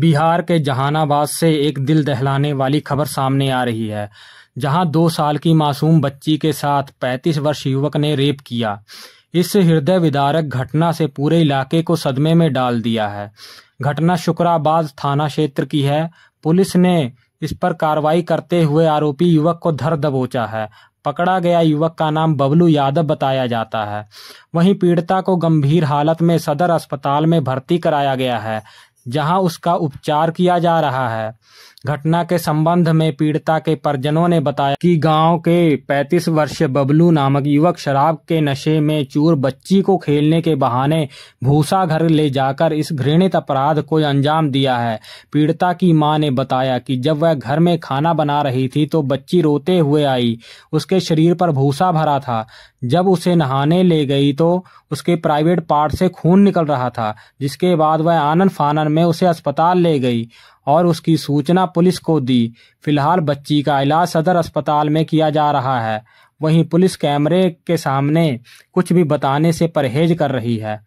बिहार के जहानाबाद से एक दिल दहलाने वाली खबर सामने आ रही है जहां दो साल की मासूम बच्ची के साथ 35 वर्ष युवक ने रेप किया इस हृदय विदारक घटना से पूरे इलाके को सदमे में डाल दिया है घटना शुक्राबाद थाना क्षेत्र की है पुलिस ने इस पर कार्रवाई करते हुए आरोपी युवक को धर दबोचा है पकड़ा गया युवक का नाम बबलू यादव बताया जाता है वहीं पीड़िता को गंभीर हालत में सदर अस्पताल में भर्ती कराया गया है जहां उसका उपचार किया जा रहा है घटना के संबंध में पीड़िता के परिजनों ने बताया कि गांव के 35 वर्षीय बबलू नामक युवक शराब के नशे में चूर बच्ची को खेलने के बहाने भूसा घर ले जाकर इस घृणित अपराध को अंजाम दिया है पीड़िता की मां ने बताया कि जब वह घर में खाना बना रही थी तो बच्ची रोते हुए आई उसके शरीर पर भूसा भरा था जब उसे नहाने ले गई तो उसके प्राइवेट पार्ट से खून निकल रहा था जिसके बाद वह आनंद फानन में उसे अस्पताल ले गई और उसकी सूचना पुलिस को दी फिलहाल बच्ची का इलाज सदर अस्पताल में किया जा रहा है वहीं पुलिस कैमरे के सामने कुछ भी बताने से परहेज कर रही है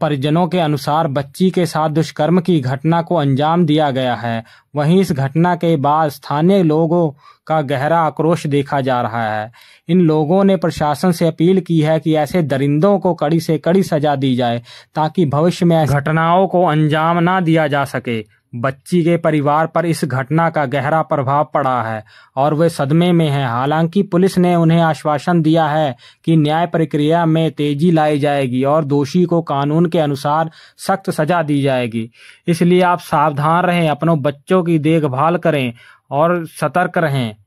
परिजनों के अनुसार बच्ची के साथ दुष्कर्म की घटना को अंजाम दिया गया है वहीं इस घटना के बाद स्थानीय लोगों का गहरा आक्रोश देखा जा रहा है इन लोगों ने प्रशासन से अपील की है कि ऐसे दरिंदों को कड़ी से कड़ी सजा दी जाए ताकि भविष्य में घटनाओं को अंजाम ना दिया जा सके बच्ची के परिवार पर इस घटना का गहरा प्रभाव पड़ा है और वे सदमे में हैं हालांकि पुलिस ने उन्हें आश्वासन दिया है कि न्याय प्रक्रिया में तेजी लाई जाएगी और दोषी को कानून के अनुसार सख्त सजा दी जाएगी इसलिए आप सावधान रहें अपनों बच्चों की देखभाल करें और सतर्क रहें